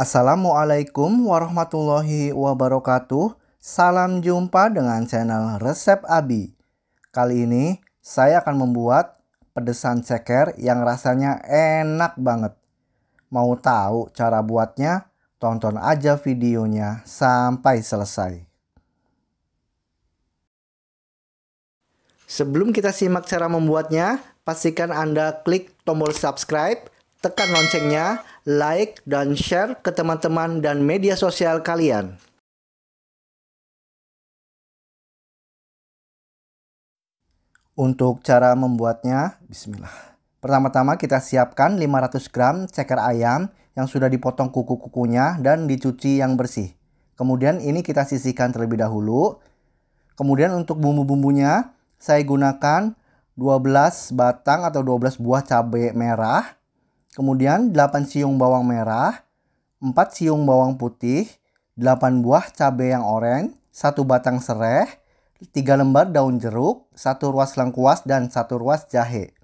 Assalamualaikum warahmatullahi wabarakatuh. Salam jumpa dengan channel Resep Abi. Kali ini saya akan membuat pedesan ceker yang rasanya enak banget. Mau tahu cara buatnya? Tonton aja videonya sampai selesai. Sebelum kita simak cara membuatnya, pastikan Anda klik tombol subscribe tekan loncengnya, like, dan share ke teman-teman dan media sosial kalian. Untuk cara membuatnya, bismillah. Pertama-tama kita siapkan 500 gram ceker ayam yang sudah dipotong kuku-kukunya dan dicuci yang bersih. Kemudian ini kita sisihkan terlebih dahulu. Kemudian untuk bumbu-bumbunya, saya gunakan 12 batang atau 12 buah cabai merah, Kemudian 8 siung bawang merah, 4 siung bawang putih, 8 buah cabai yang oranye, 1 batang serai, 3 lembar daun jeruk, 1 ruas lengkuas, dan 1 ruas jahe.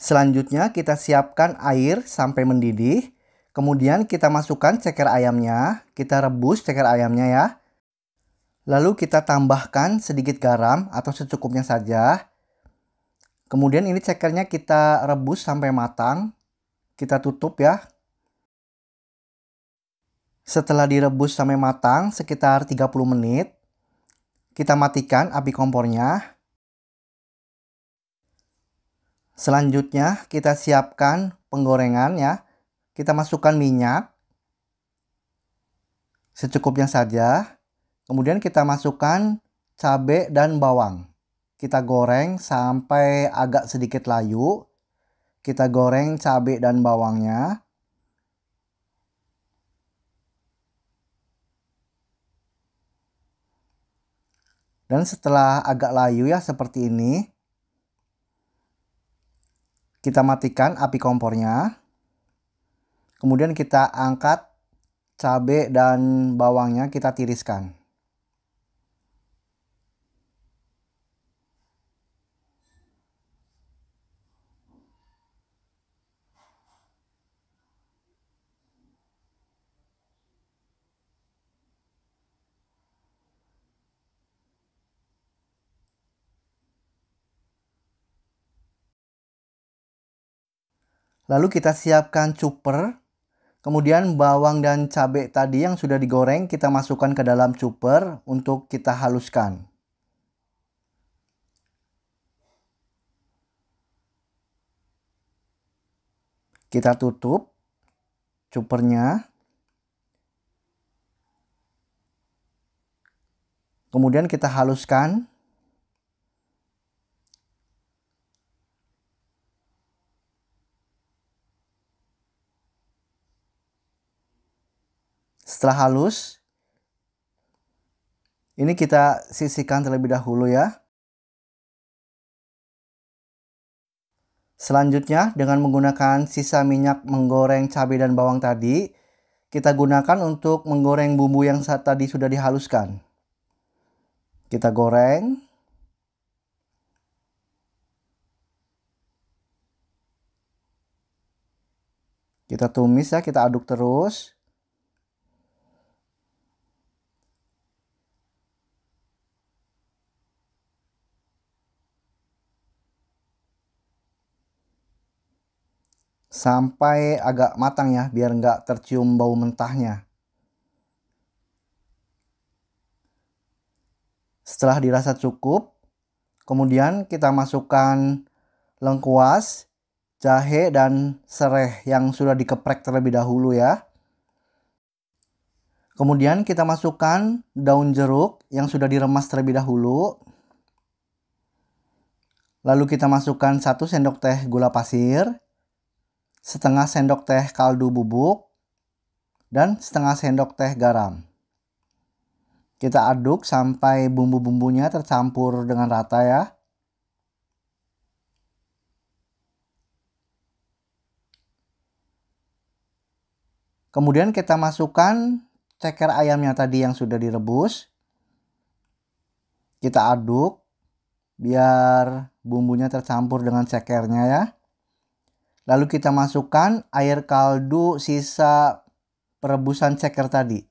Selanjutnya kita siapkan air sampai mendidih. Kemudian kita masukkan ceker ayamnya, kita rebus ceker ayamnya ya. Lalu kita tambahkan sedikit garam atau secukupnya saja. Kemudian ini cekernya kita rebus sampai matang. Kita tutup ya. Setelah direbus sampai matang sekitar 30 menit, kita matikan api kompornya. Selanjutnya kita siapkan penggorengan ya. Kita masukkan minyak secukupnya saja. Kemudian kita masukkan cabai dan bawang kita goreng sampai agak sedikit layu. Kita goreng cabai dan bawangnya. Dan setelah agak layu ya seperti ini. Kita matikan api kompornya. Kemudian kita angkat cabai dan bawangnya kita tiriskan. Lalu kita siapkan cuper. Kemudian bawang dan cabai tadi yang sudah digoreng kita masukkan ke dalam cuper untuk kita haluskan. Kita tutup cupernya. Kemudian kita haluskan Setelah halus, ini kita sisihkan terlebih dahulu ya. Selanjutnya, dengan menggunakan sisa minyak menggoreng cabai dan bawang tadi, kita gunakan untuk menggoreng bumbu yang saat tadi sudah dihaluskan. Kita goreng. Kita tumis ya, kita aduk terus. sampai agak matang ya biar nggak tercium bau mentahnya. Setelah dirasa cukup, kemudian kita masukkan lengkuas, jahe dan sereh yang sudah dikeprek terlebih dahulu ya. Kemudian kita masukkan daun jeruk yang sudah diremas terlebih dahulu. Lalu kita masukkan 1 sendok teh gula pasir, setengah sendok teh kaldu bubuk, dan setengah sendok teh garam. Kita aduk sampai bumbu-bumbunya tercampur dengan rata ya. Kemudian kita masukkan ceker ayamnya tadi yang sudah direbus. Kita aduk biar bumbunya tercampur dengan cekernya ya. Lalu kita masukkan air kaldu sisa perebusan ceker tadi.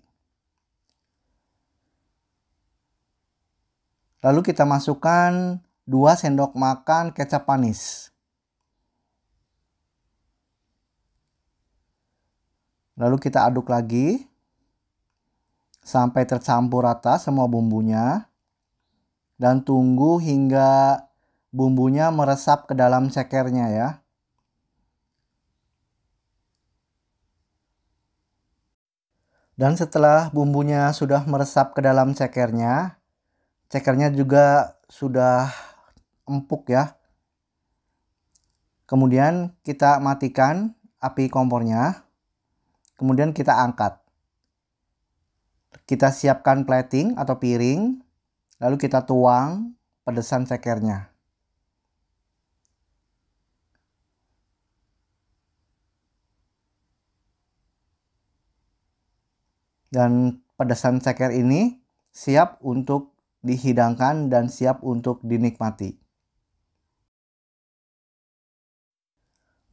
Lalu kita masukkan 2 sendok makan kecap manis. Lalu kita aduk lagi sampai tercampur rata semua bumbunya dan tunggu hingga bumbunya meresap ke dalam cekernya ya. Dan setelah bumbunya sudah meresap ke dalam cekernya, cekernya juga sudah empuk ya. Kemudian kita matikan api kompornya. Kemudian kita angkat. Kita siapkan plating atau piring, lalu kita tuang pedesan cekernya. dan pedesan ceker ini siap untuk dihidangkan dan siap untuk dinikmati.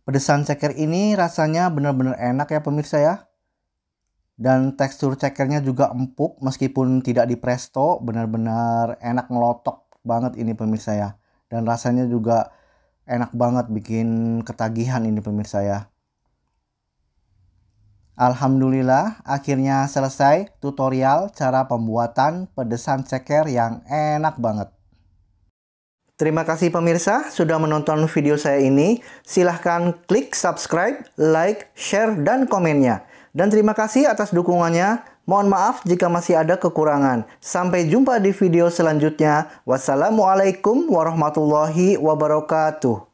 Pedesan ceker ini rasanya benar-benar enak ya pemirsa ya. Dan tekstur cekernya juga empuk meskipun tidak di presto, benar-benar enak ngelotok banget ini pemirsa ya. Dan rasanya juga enak banget bikin ketagihan ini pemirsa ya. Alhamdulillah, akhirnya selesai tutorial cara pembuatan pedesan ceker yang enak banget. Terima kasih pemirsa sudah menonton video saya ini. Silahkan klik subscribe, like, share, dan komennya. Dan terima kasih atas dukungannya. Mohon maaf jika masih ada kekurangan. Sampai jumpa di video selanjutnya. Wassalamualaikum warahmatullahi wabarakatuh.